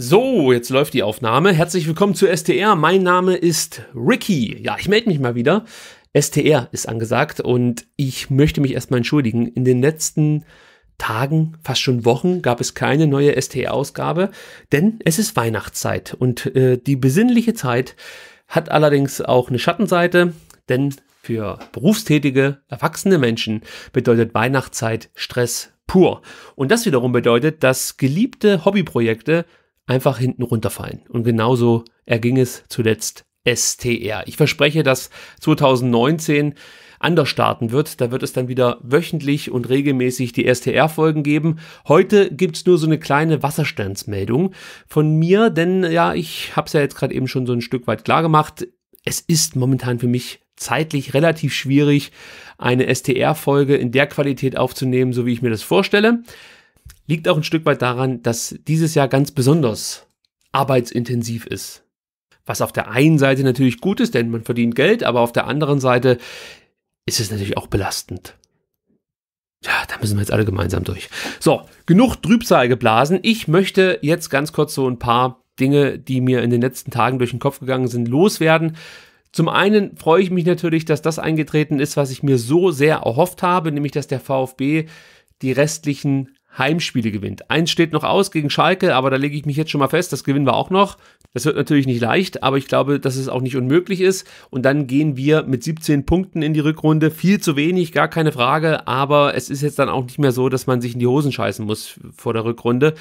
So, jetzt läuft die Aufnahme. Herzlich willkommen zu STR. Mein Name ist Ricky. Ja, ich melde mich mal wieder. STR ist angesagt und ich möchte mich erstmal entschuldigen. In den letzten Tagen, fast schon Wochen, gab es keine neue STR-Ausgabe, denn es ist Weihnachtszeit und äh, die besinnliche Zeit hat allerdings auch eine Schattenseite, denn für berufstätige, erwachsene Menschen bedeutet Weihnachtszeit Stress pur. Und das wiederum bedeutet, dass geliebte Hobbyprojekte einfach hinten runterfallen. Und genauso erging es zuletzt STR. Ich verspreche, dass 2019 anders starten wird. Da wird es dann wieder wöchentlich und regelmäßig die STR-Folgen geben. Heute gibt's nur so eine kleine Wasserstandsmeldung von mir, denn ja, ich habe es ja jetzt gerade eben schon so ein Stück weit klar gemacht. Es ist momentan für mich zeitlich relativ schwierig, eine STR-Folge in der Qualität aufzunehmen, so wie ich mir das vorstelle. Liegt auch ein Stück weit daran, dass dieses Jahr ganz besonders arbeitsintensiv ist. Was auf der einen Seite natürlich gut ist, denn man verdient Geld, aber auf der anderen Seite ist es natürlich auch belastend. Ja, da müssen wir jetzt alle gemeinsam durch. So, genug Trübsal geblasen. Ich möchte jetzt ganz kurz so ein paar Dinge, die mir in den letzten Tagen durch den Kopf gegangen sind, loswerden. Zum einen freue ich mich natürlich, dass das eingetreten ist, was ich mir so sehr erhofft habe, nämlich dass der VfB die restlichen Heimspiele gewinnt. Eins steht noch aus gegen Schalke, aber da lege ich mich jetzt schon mal fest, das gewinnen wir auch noch. Das wird natürlich nicht leicht, aber ich glaube, dass es auch nicht unmöglich ist. Und dann gehen wir mit 17 Punkten in die Rückrunde. Viel zu wenig, gar keine Frage, aber es ist jetzt dann auch nicht mehr so, dass man sich in die Hosen scheißen muss vor der Rückrunde.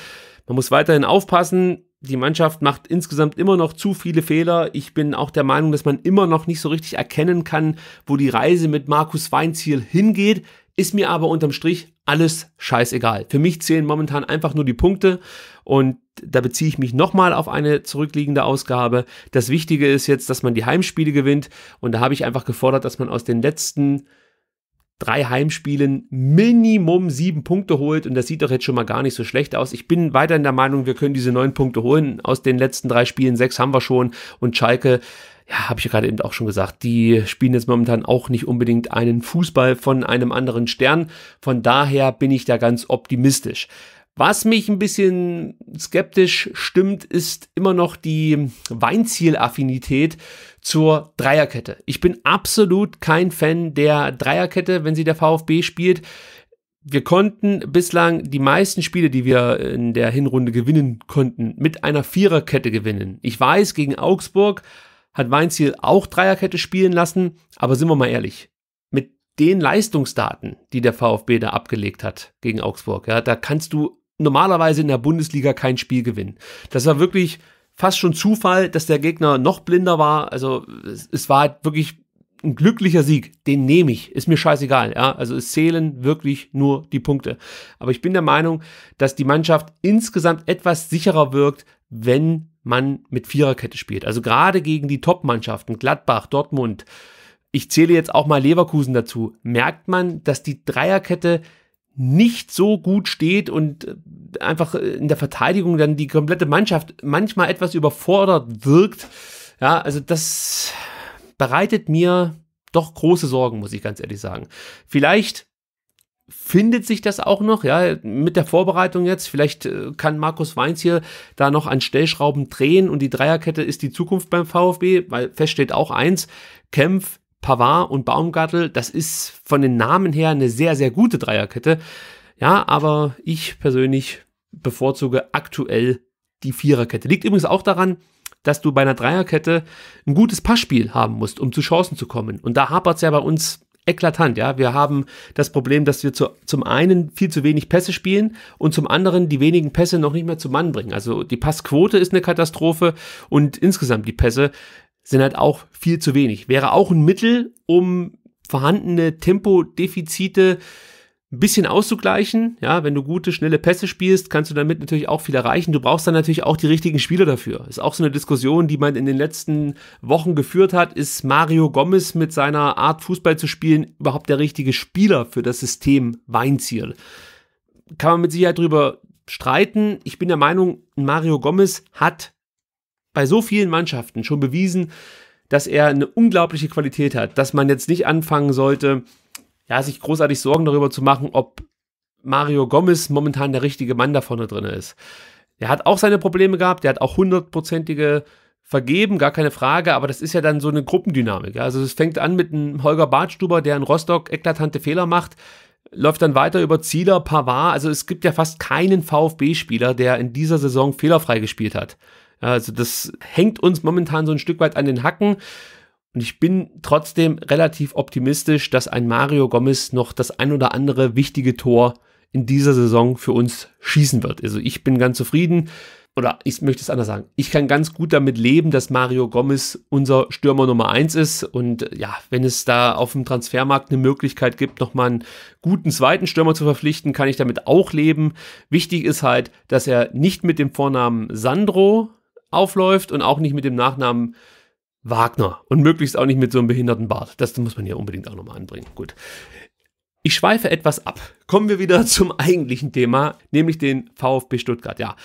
Man muss weiterhin aufpassen. Die Mannschaft macht insgesamt immer noch zu viele Fehler. Ich bin auch der Meinung, dass man immer noch nicht so richtig erkennen kann, wo die Reise mit Markus Weinziel hingeht. Ist mir aber unterm Strich alles scheißegal. Für mich zählen momentan einfach nur die Punkte und da beziehe ich mich nochmal auf eine zurückliegende Ausgabe. Das Wichtige ist jetzt, dass man die Heimspiele gewinnt und da habe ich einfach gefordert, dass man aus den letzten drei Heimspielen Minimum sieben Punkte holt und das sieht doch jetzt schon mal gar nicht so schlecht aus. Ich bin weiterhin der Meinung, wir können diese neun Punkte holen. Aus den letzten drei Spielen sechs haben wir schon und Schalke ja, habe ich ja gerade eben auch schon gesagt, die spielen jetzt momentan auch nicht unbedingt einen Fußball von einem anderen Stern. Von daher bin ich da ganz optimistisch. Was mich ein bisschen skeptisch stimmt, ist immer noch die Weinziel-Affinität zur Dreierkette. Ich bin absolut kein Fan der Dreierkette, wenn sie der VfB spielt. Wir konnten bislang die meisten Spiele, die wir in der Hinrunde gewinnen konnten, mit einer Viererkette gewinnen. Ich weiß, gegen Augsburg hat Weinziel auch Dreierkette spielen lassen, aber sind wir mal ehrlich, mit den Leistungsdaten, die der VfB da abgelegt hat gegen Augsburg, ja, da kannst du normalerweise in der Bundesliga kein Spiel gewinnen. Das war wirklich fast schon Zufall, dass der Gegner noch blinder war. Also es, es war halt wirklich ein glücklicher Sieg, den nehme ich, ist mir scheißegal, ja. Also es zählen wirklich nur die Punkte. Aber ich bin der Meinung, dass die Mannschaft insgesamt etwas sicherer wirkt, wenn man mit Viererkette spielt. Also gerade gegen die Top-Mannschaften, Gladbach, Dortmund, ich zähle jetzt auch mal Leverkusen dazu, merkt man, dass die Dreierkette nicht so gut steht und äh, einfach äh, in der Verteidigung dann die komplette Mannschaft manchmal etwas überfordert wirkt. Ja, also das bereitet mir doch große Sorgen, muss ich ganz ehrlich sagen. Vielleicht findet sich das auch noch, ja, mit der Vorbereitung jetzt. Vielleicht äh, kann Markus Weinz hier da noch an Stellschrauben drehen und die Dreierkette ist die Zukunft beim VfB, weil fest steht auch eins, Kempf, Pavard und Baumgartel, das ist von den Namen her eine sehr, sehr gute Dreierkette. Ja, aber ich persönlich bevorzuge aktuell die Viererkette. Liegt übrigens auch daran, dass du bei einer Dreierkette ein gutes Passspiel haben musst, um zu Chancen zu kommen. Und da hapert es ja bei uns eklatant, ja. Wir haben das Problem, dass wir zu, zum einen viel zu wenig Pässe spielen und zum anderen die wenigen Pässe noch nicht mehr zum Mann bringen. Also die Passquote ist eine Katastrophe und insgesamt die Pässe sind halt auch viel zu wenig. Wäre auch ein Mittel, um vorhandene Tempodefizite äh, ein bisschen auszugleichen. Ja, wenn du gute, schnelle Pässe spielst, kannst du damit natürlich auch viel erreichen. Du brauchst dann natürlich auch die richtigen Spieler dafür. Ist auch so eine Diskussion, die man in den letzten Wochen geführt hat. Ist Mario Gomez mit seiner Art, Fußball zu spielen, überhaupt der richtige Spieler für das System Weinziel? Kann man mit Sicherheit drüber streiten. Ich bin der Meinung, Mario Gomez hat bei so vielen Mannschaften schon bewiesen, dass er eine unglaubliche Qualität hat, dass man jetzt nicht anfangen sollte, ja, sich großartig Sorgen darüber zu machen, ob Mario Gomez momentan der richtige Mann da vorne drin ist. Er hat auch seine Probleme gehabt, der hat auch hundertprozentige vergeben, gar keine Frage, aber das ist ja dann so eine Gruppendynamik. Also es fängt an mit einem Holger Bartstuber, der in Rostock eklatante Fehler macht, läuft dann weiter über Zieler, Pavard. Also es gibt ja fast keinen VfB-Spieler, der in dieser Saison fehlerfrei gespielt hat. Also das hängt uns momentan so ein Stück weit an den Hacken. Und ich bin trotzdem relativ optimistisch, dass ein Mario Gomez noch das ein oder andere wichtige Tor in dieser Saison für uns schießen wird. Also ich bin ganz zufrieden. Oder ich möchte es anders sagen. Ich kann ganz gut damit leben, dass Mario Gomez unser Stürmer Nummer 1 ist. Und äh, ja, wenn es da auf dem Transfermarkt eine Möglichkeit gibt, nochmal einen guten zweiten Stürmer zu verpflichten, kann ich damit auch leben. Wichtig ist halt, dass er nicht mit dem Vornamen Sandro aufläuft und auch nicht mit dem Nachnamen äh, Wagner und möglichst auch nicht mit so einem behinderten Bart. Das muss man hier unbedingt auch nochmal anbringen. Gut. Ich schweife etwas ab. Kommen wir wieder zum eigentlichen Thema, nämlich den VfB Stuttgart. Ja.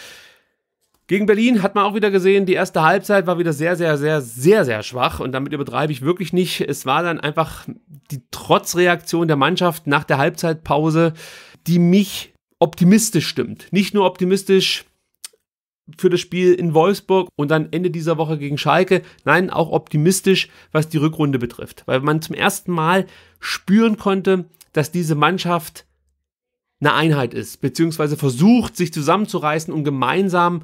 Gegen Berlin hat man auch wieder gesehen, die erste Halbzeit war wieder sehr, sehr, sehr, sehr, sehr schwach und damit übertreibe ich wirklich nicht. Es war dann einfach die Trotzreaktion der Mannschaft nach der Halbzeitpause, die mich optimistisch stimmt. Nicht nur optimistisch für das Spiel in Wolfsburg und dann Ende dieser Woche gegen Schalke. Nein, auch optimistisch, was die Rückrunde betrifft, weil man zum ersten Mal spüren konnte, dass diese Mannschaft eine Einheit ist, beziehungsweise versucht, sich zusammenzureißen, um gemeinsam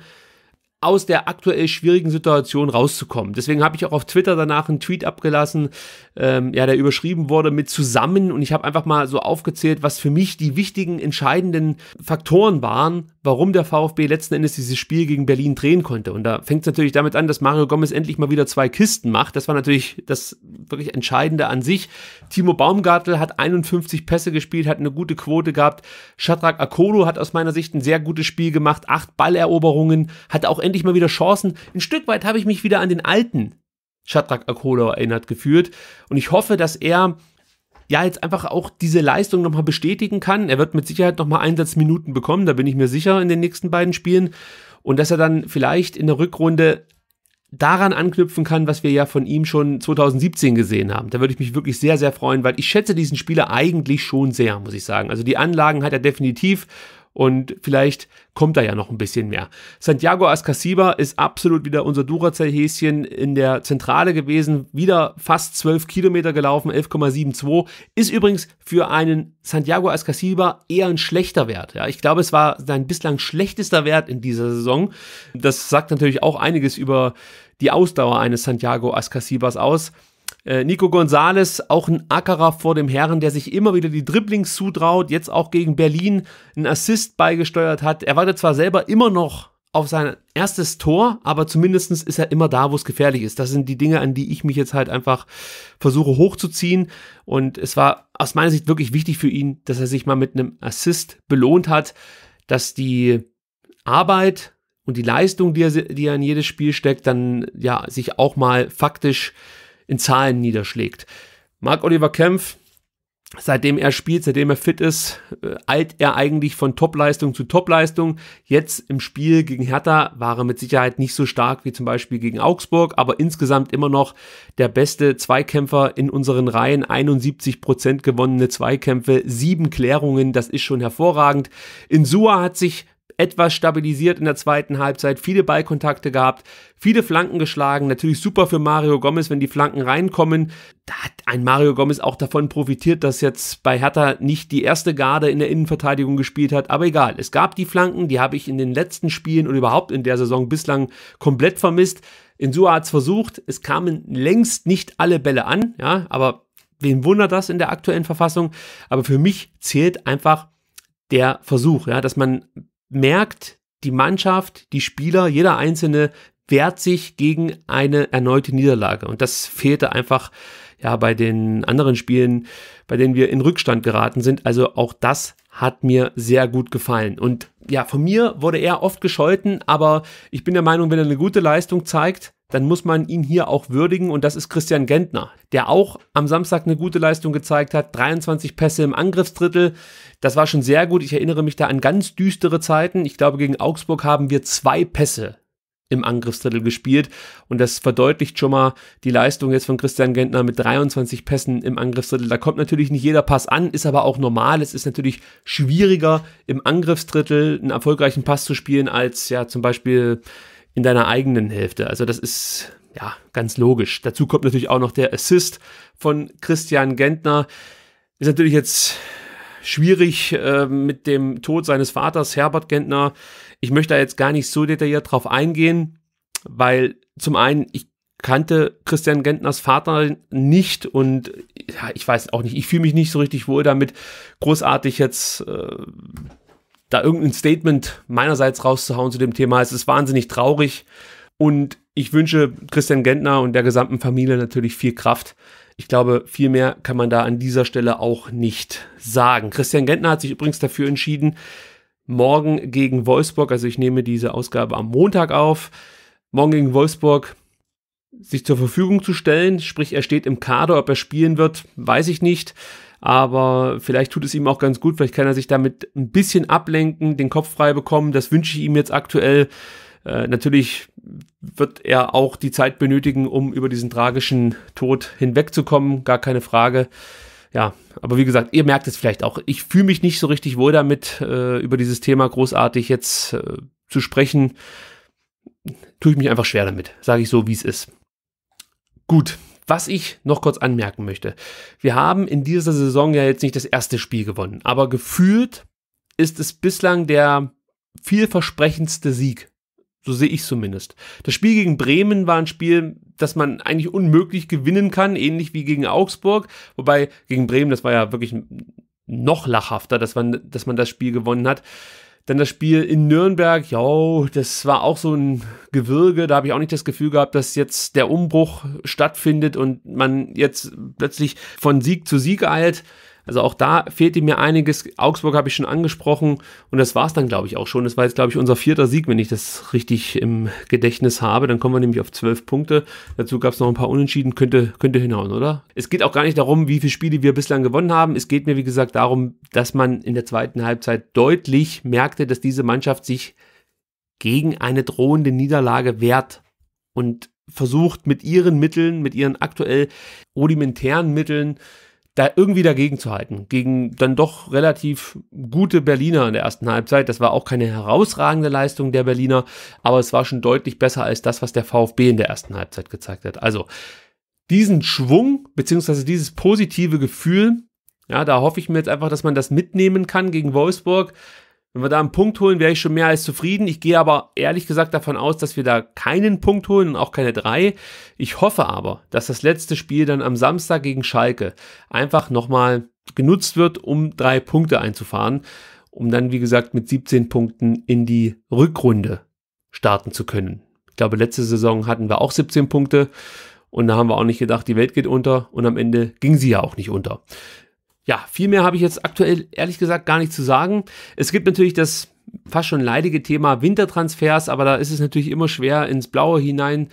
aus der aktuell schwierigen Situation rauszukommen. Deswegen habe ich auch auf Twitter danach einen Tweet abgelassen, ähm, ja, der überschrieben wurde mit zusammen und ich habe einfach mal so aufgezählt, was für mich die wichtigen, entscheidenden Faktoren waren, warum der VfB letzten Endes dieses Spiel gegen Berlin drehen konnte. Und da fängt es natürlich damit an, dass Mario Gomez endlich mal wieder zwei Kisten macht. Das war natürlich das wirklich Entscheidende an sich. Timo Baumgartel hat 51 Pässe gespielt, hat eine gute Quote gehabt. Shadrach Akolo hat aus meiner Sicht ein sehr gutes Spiel gemacht, acht Balleroberungen, hat auch endlich mal wieder Chancen. Ein Stück weit habe ich mich wieder an den alten Shadrach Akola erinnert gefühlt. Und ich hoffe, dass er ja jetzt einfach auch diese Leistung nochmal bestätigen kann. Er wird mit Sicherheit nochmal Einsatzminuten bekommen, da bin ich mir sicher in den nächsten beiden Spielen. Und dass er dann vielleicht in der Rückrunde daran anknüpfen kann, was wir ja von ihm schon 2017 gesehen haben. Da würde ich mich wirklich sehr, sehr freuen, weil ich schätze diesen Spieler eigentlich schon sehr, muss ich sagen. Also die Anlagen hat er definitiv und vielleicht kommt da ja noch ein bisschen mehr. Santiago Ascasiba ist absolut wieder unser Duracell-Häschen in der Zentrale gewesen. Wieder fast 12 Kilometer gelaufen, 11,72. Ist übrigens für einen Santiago Ascasiba eher ein schlechter Wert. Ja, ich glaube, es war sein bislang schlechtester Wert in dieser Saison. Das sagt natürlich auch einiges über die Ausdauer eines Santiago Ascasibas aus. Äh, Nico Gonzales, auch ein Ackerer vor dem Herren, der sich immer wieder die Dribblings zutraut, jetzt auch gegen Berlin einen Assist beigesteuert hat. Er wartet zwar selber immer noch auf sein erstes Tor, aber zumindest ist er immer da, wo es gefährlich ist. Das sind die Dinge, an die ich mich jetzt halt einfach versuche hochzuziehen. Und es war aus meiner Sicht wirklich wichtig für ihn, dass er sich mal mit einem Assist belohnt hat, dass die Arbeit und die Leistung, die er, die er in jedes Spiel steckt, dann ja sich auch mal faktisch äh, in Zahlen niederschlägt. Marc Oliver Kempf, seitdem er spielt, seitdem er fit ist, äh, eilt er eigentlich von Topleistung zu Topleistung. Jetzt im Spiel gegen Hertha war er mit Sicherheit nicht so stark wie zum Beispiel gegen Augsburg, aber insgesamt immer noch der beste Zweikämpfer in unseren Reihen. 71 gewonnene Zweikämpfe, sieben Klärungen, das ist schon hervorragend. In Sua hat sich etwas stabilisiert in der zweiten Halbzeit, viele Ballkontakte gehabt, viele Flanken geschlagen, natürlich super für Mario Gomez, wenn die Flanken reinkommen. Da hat ein Mario Gomez auch davon profitiert, dass jetzt bei Hertha nicht die erste Garde in der Innenverteidigung gespielt hat, aber egal, es gab die Flanken, die habe ich in den letzten Spielen oder überhaupt in der Saison bislang komplett vermisst. In Sua hat es versucht, es kamen längst nicht alle Bälle an, ja, aber wen wundert das in der aktuellen Verfassung? Aber für mich zählt einfach der Versuch, ja, dass man merkt die Mannschaft, die Spieler, jeder Einzelne wehrt sich gegen eine erneute Niederlage. Und das fehlte einfach ja bei den anderen Spielen, bei denen wir in Rückstand geraten sind. Also auch das hat mir sehr gut gefallen. Und ja, von mir wurde er oft gescholten, aber ich bin der Meinung, wenn er eine gute Leistung zeigt, dann muss man ihn hier auch würdigen und das ist Christian Gentner, der auch am Samstag eine gute Leistung gezeigt hat. 23 Pässe im Angriffsdrittel, das war schon sehr gut. Ich erinnere mich da an ganz düstere Zeiten. Ich glaube, gegen Augsburg haben wir zwei Pässe im Angriffsdrittel gespielt und das verdeutlicht schon mal die Leistung jetzt von Christian Gentner mit 23 Pässen im Angriffsdrittel. Da kommt natürlich nicht jeder Pass an, ist aber auch normal. Es ist natürlich schwieriger im Angriffsdrittel einen erfolgreichen Pass zu spielen als ja zum Beispiel in deiner eigenen Hälfte. Also das ist ja ganz logisch. Dazu kommt natürlich auch noch der Assist von Christian Gentner. Ist natürlich jetzt schwierig äh, mit dem Tod seines Vaters Herbert Gentner. Ich möchte da jetzt gar nicht so detailliert drauf eingehen, weil zum einen ich kannte Christian Gentners Vater nicht und ja, ich weiß auch nicht, ich fühle mich nicht so richtig wohl damit, großartig jetzt äh, da irgendein Statement meinerseits rauszuhauen zu dem Thema. Es ist wahnsinnig traurig und ich wünsche Christian Gentner und der gesamten Familie natürlich viel Kraft. Ich glaube, viel mehr kann man da an dieser Stelle auch nicht sagen. Christian Gentner hat sich übrigens dafür entschieden, morgen gegen Wolfsburg, also ich nehme diese Ausgabe am Montag auf, morgen gegen Wolfsburg sich zur Verfügung zu stellen. Sprich, er steht im Kader, ob er spielen wird, weiß ich nicht aber vielleicht tut es ihm auch ganz gut, vielleicht kann er sich damit ein bisschen ablenken, den Kopf frei bekommen, das wünsche ich ihm jetzt aktuell. Äh, natürlich wird er auch die Zeit benötigen, um über diesen tragischen Tod hinwegzukommen, gar keine Frage. Ja, aber wie gesagt, ihr merkt es vielleicht auch. Ich fühle mich nicht so richtig wohl damit, äh, über dieses Thema großartig jetzt äh, zu sprechen. Tue ich mich einfach schwer damit, sage ich so, wie es ist. Gut, was ich noch kurz anmerken möchte, wir haben in dieser Saison ja jetzt nicht das erste Spiel gewonnen, aber gefühlt ist es bislang der vielversprechendste Sieg. So sehe ich zumindest. Das Spiel gegen Bremen war ein Spiel, das man eigentlich unmöglich gewinnen kann, ähnlich wie gegen Augsburg. Wobei gegen Bremen, das war ja wirklich noch lachhafter, dass man, dass man das Spiel gewonnen hat. Dann das Spiel in Nürnberg, ja, das war auch so ein Gewürge. Da habe ich auch nicht das Gefühl gehabt, dass jetzt der Umbruch stattfindet und man jetzt plötzlich von Sieg zu Sieg eilt. Also auch da fehlte mir einiges. Augsburg habe ich schon angesprochen und das war es dann, glaube ich, auch schon. Das war jetzt, glaube ich, unser vierter Sieg, wenn ich das richtig im Gedächtnis habe. Dann kommen wir nämlich auf zwölf Punkte. Dazu gab es noch ein paar Unentschieden. Könnte, könnte hinhauen, oder? Es geht auch gar nicht darum, wie viele Spiele wir bislang gewonnen haben. Es geht mir, wie gesagt, darum, dass man in der zweiten Halbzeit deutlich merkte, dass diese Mannschaft sich gegen eine drohende Niederlage wehrt und versucht mit ihren Mitteln, mit ihren aktuell rudimentären Mitteln da irgendwie dagegen zu halten. Gegen dann doch relativ gute Berliner in der ersten Halbzeit. Das war auch keine herausragende Leistung der Berliner, aber es war schon deutlich besser als das, was der VfB in der ersten Halbzeit gezeigt hat. Also diesen Schwung, beziehungsweise dieses positive Gefühl, ja, da hoffe ich mir jetzt einfach, dass man das mitnehmen kann gegen Wolfsburg. Wenn wir da einen Punkt holen, wäre ich schon mehr als zufrieden. Ich gehe aber ehrlich gesagt davon aus, dass wir da keinen Punkt holen und auch keine drei. Ich hoffe aber, dass das letzte Spiel dann am Samstag gegen Schalke einfach nochmal genutzt wird, um drei Punkte einzufahren, um dann, wie gesagt, mit 17 Punkten in die Rückrunde starten zu können. Ich glaube, letzte Saison hatten wir auch 17 Punkte und da haben wir auch nicht gedacht, die Welt geht unter und am Ende ging sie ja auch nicht unter ja, viel mehr habe ich jetzt aktuell ehrlich gesagt gar nicht zu sagen. Es gibt natürlich das fast schon leidige Thema Wintertransfers, aber da ist es natürlich immer schwer ins Blaue hinein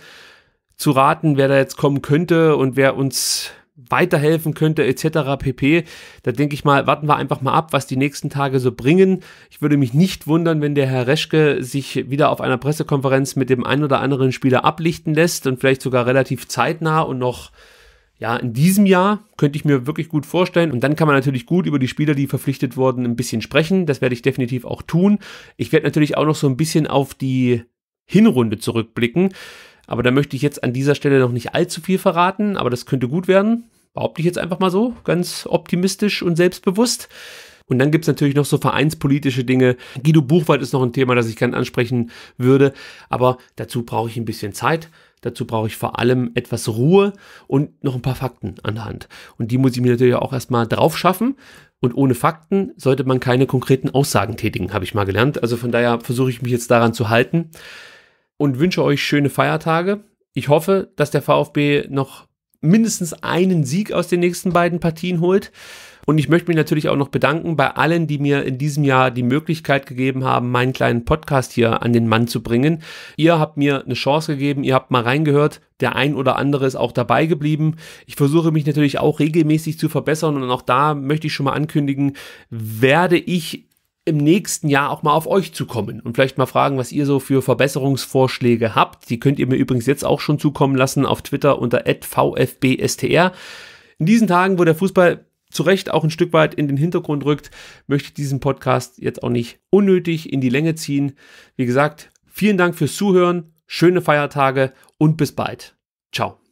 zu raten, wer da jetzt kommen könnte und wer uns weiterhelfen könnte etc. pp. Da denke ich mal, warten wir einfach mal ab, was die nächsten Tage so bringen. Ich würde mich nicht wundern, wenn der Herr Reschke sich wieder auf einer Pressekonferenz mit dem einen oder anderen Spieler ablichten lässt und vielleicht sogar relativ zeitnah und noch ja, in diesem Jahr könnte ich mir wirklich gut vorstellen. Und dann kann man natürlich gut über die Spieler, die verpflichtet wurden, ein bisschen sprechen. Das werde ich definitiv auch tun. Ich werde natürlich auch noch so ein bisschen auf die Hinrunde zurückblicken. Aber da möchte ich jetzt an dieser Stelle noch nicht allzu viel verraten. Aber das könnte gut werden. Behaupte ich jetzt einfach mal so, ganz optimistisch und selbstbewusst. Und dann gibt's natürlich noch so vereinspolitische Dinge. Guido Buchwald ist noch ein Thema, das ich gerne ansprechen würde, aber dazu brauche ich ein bisschen Zeit. Dazu brauche ich vor allem etwas Ruhe und noch ein paar Fakten an der Hand. Und die muss ich mir natürlich auch erstmal drauf schaffen. Und ohne Fakten sollte man keine konkreten Aussagen tätigen, habe ich mal gelernt. Also von daher versuche ich mich jetzt daran zu halten und wünsche euch schöne Feiertage. Ich hoffe, dass der VfB noch mindestens einen Sieg aus den nächsten beiden Partien holt. Und ich möchte mich natürlich auch noch bedanken bei allen, die mir in diesem Jahr die Möglichkeit gegeben haben, meinen kleinen Podcast hier an den Mann zu bringen. Ihr habt mir eine Chance gegeben, ihr habt mal reingehört. Der ein oder andere ist auch dabei geblieben. Ich versuche mich natürlich auch regelmäßig zu verbessern und auch da möchte ich schon mal ankündigen, werde ich im nächsten Jahr auch mal auf euch zu kommen und vielleicht mal fragen, was ihr so für Verbesserungsvorschläge habt. Die könnt ihr mir übrigens jetzt auch schon zukommen lassen auf Twitter unter @vfbstr. In diesen Tagen, wo der Fußball zu Recht auch ein Stück weit in den Hintergrund rückt, möchte ich diesen Podcast jetzt auch nicht unnötig in die Länge ziehen. Wie gesagt, vielen Dank fürs Zuhören, schöne Feiertage und bis bald. Ciao.